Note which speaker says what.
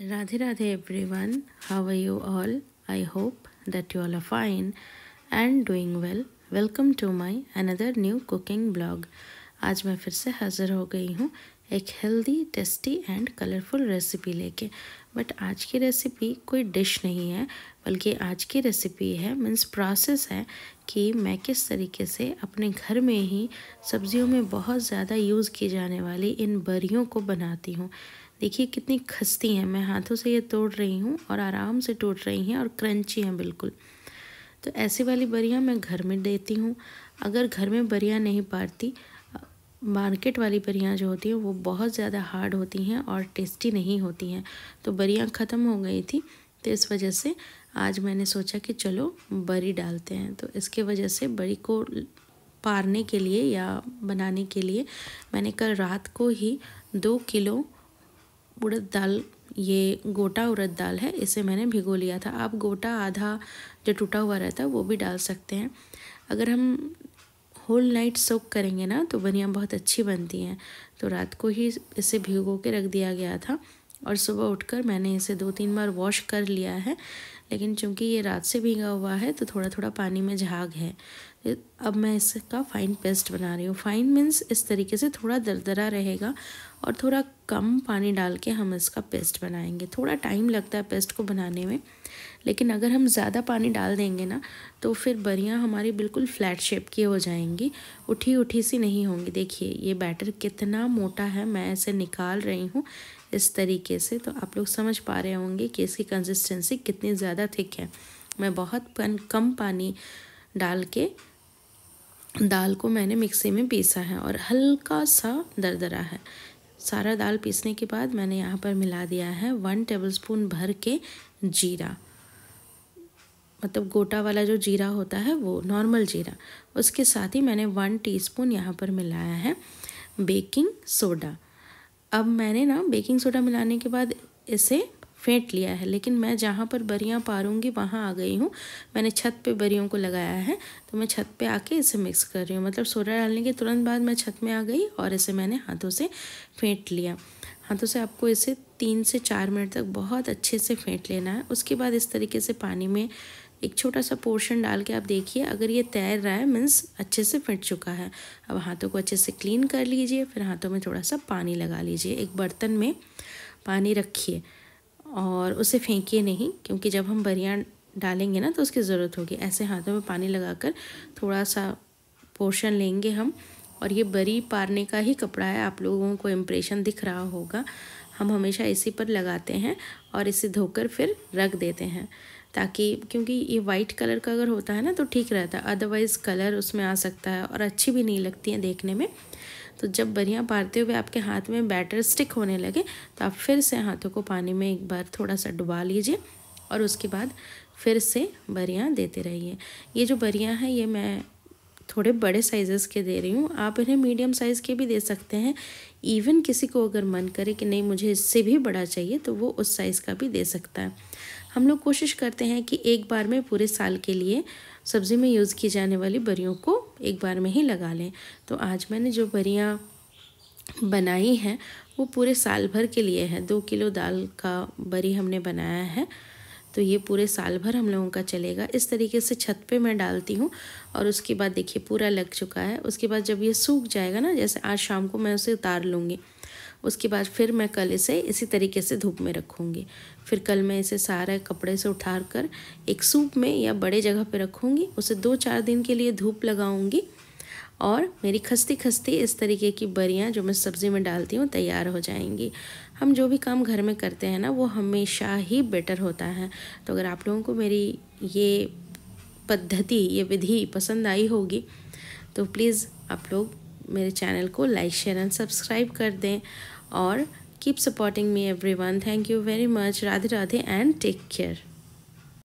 Speaker 1: Radhe Radhe everyone how you all I hope that you all are fine and doing well welcome to my another new cooking blog आज मैं फिर से हाज़िर हो गई हूँ एक healthy tasty and colourful recipe लेके बट आज की रेसिपी कोई डिश नहीं है बल्कि आज की रेसिपी है मीन्स प्रोसेस है कि मैं किस तरीके से अपने घर में ही सब्जियों में बहुत ज़्यादा यूज़ की जाने वाली इन बरियों को बनाती हूँ देखिए कितनी खस्ती हैं मैं हाथों से ये तोड़ रही हूँ और आराम से टूट रही हैं और क्रंची हैं बिल्कुल तो ऐसी वाली बरियाँ मैं घर में देती हूँ अगर घर में बरियाँ नहीं पारती मार्केट वाली बरियाँ जो होती हैं वो बहुत ज़्यादा हार्ड होती हैं और टेस्टी नहीं होती हैं तो बरियाँ ख़त्म हो गई थी तो इस वजह से आज मैंने सोचा कि चलो बरी डालते हैं तो इसके वजह से बरी को पारने के लिए या बनाने के लिए मैंने कल रात को ही दो किलो उड़द दाल ये गोटा उड़द दाल है इसे मैंने भिगो लिया था आप गोटा आधा जो टूटा हुआ रहता है वो भी डाल सकते हैं अगर हम होल नाइट सोक करेंगे ना तो बनिया बहुत अच्छी बनती हैं तो रात को ही इसे भिगो के रख दिया गया था और सुबह उठकर मैंने इसे दो तीन बार वॉश कर लिया है लेकिन चूंकि ये रात से भीगा हुआ है तो थोड़ा थोड़ा पानी में झाग है अब मैं इसका फाइन पेस्ट बना रही हूँ फाइन मीन्स इस तरीके से थोड़ा दरदरा रहेगा और थोड़ा कम पानी डाल के हम इसका पेस्ट बनाएंगे थोड़ा टाइम लगता है पेस्ट को बनाने में लेकिन अगर हम ज़्यादा पानी डाल देंगे ना तो फिर बरियाँ हमारी बिल्कुल फ्लैट शेप की हो जाएंगी उठी उठी सी नहीं होंगी देखिए ये बैटर कितना मोटा है मैं इसे निकाल रही हूँ इस तरीके से तो आप लोग समझ पा रहे होंगे कि इसकी कंसिस्टेंसी कितनी ज़्यादा थिक है मैं बहुत कम पानी डाल के दाल को मैंने मिक्सी में पीसा है और हल्का सा दरदरा है सारा दाल पीसने के बाद मैंने यहाँ पर मिला दिया है वन टेबलस्पून भर के जीरा मतलब गोटा वाला जो जीरा होता है वो नॉर्मल जीरा उसके साथ ही मैंने वन टीस्पून यहाँ पर मिलाया है बेकिंग सोडा अब मैंने ना बेकिंग सोडा मिलाने के बाद इसे फेंट लिया है लेकिन मैं जहाँ पर बरियाँ पारूँगी वहाँ आ गई हूँ मैंने छत पे बरियों को लगाया है तो मैं छत पे आके इसे मिक्स कर रही हूँ मतलब सोडा डालने के तुरंत बाद मैं छत में आ गई और इसे मैंने हाथों से फेंट लिया हाथों से आपको इसे तीन से चार मिनट तक बहुत अच्छे से फेंट लेना है उसके बाद इस तरीके से पानी में एक छोटा सा पोर्शन डाल के आप देखिए अगर ये तैर रहा है मीन्स अच्छे से फिट चुका है अब हाथों को अच्छे से क्लीन कर लीजिए फिर हाथों में थोड़ा सा पानी लगा लीजिए एक बर्तन में पानी रखिए और उसे फेंकिए नहीं क्योंकि जब हम बरियाँ डालेंगे ना तो उसकी ज़रूरत होगी ऐसे हाथों में पानी लगाकर थोड़ा सा पोर्शन लेंगे हम और ये बरी पारने का ही कपड़ा है आप लोगों को इम्प्रेशन दिख रहा होगा हम हमेशा इसी पर लगाते हैं और इसे धोकर फिर रख देते हैं ताकि क्योंकि ये वाइट कलर का अगर होता है ना तो ठीक रहता है अदरवाइज़ कलर उसमें आ सकता है और अच्छी भी नहीं लगती है देखने में तो जब बरियाँ पारते हुए आपके हाथ में बैटर स्टिक होने लगे तो आप फिर से हाथों को पानी में एक बार थोड़ा सा डुबा लीजिए और उसके बाद फिर से बरियाँ देते रहिए ये जो बरियाँ हैं ये मैं थोड़े बड़े साइज़ के दे रही हूँ आप इन्हें मीडियम साइज़ के भी दे सकते हैं इवन किसी को अगर मन करे कि नहीं मुझे इससे भी बड़ा चाहिए तो वो उस साइज़ का भी दे सकता है हम लोग कोशिश करते हैं कि एक बार में पूरे साल के लिए सब्ज़ी में यूज़ की जाने वाली बरियों को एक बार में ही लगा लें तो आज मैंने जो बरियाँ बनाई हैं वो पूरे साल भर के लिए है दो किलो दाल का बरी हमने बनाया है तो ये पूरे साल भर हम लोगों का चलेगा इस तरीके से छत पे मैं डालती हूँ और उसके बाद देखिए पूरा लग चुका है उसके बाद जब ये सूख जाएगा ना जैसे आज शाम को मैं उसे उतार लूँगी उसके बाद फिर मैं कल इसे इसी तरीके से धूप में रखूँगी फिर कल मैं इसे सारे कपड़े से उठार कर एक सूप में या बड़े जगह पर रखूँगी उसे दो चार दिन के लिए धूप लगाऊँगी और मेरी खस्ती खस्ती इस तरीके की बरियाँ जो मैं सब्ज़ी में डालती हूँ तैयार हो जाएंगी हम जो भी काम घर में करते हैं ना वो हमेशा ही बेटर होता है तो अगर आप लोगों को मेरी ये पद्धति ये विधि पसंद आई होगी तो प्लीज़ आप लोग मेरे चैनल को लाइक शेयर एंड सब्सक्राइब कर दें और keep supporting me everyone thank you very much Radhe Radhe and take care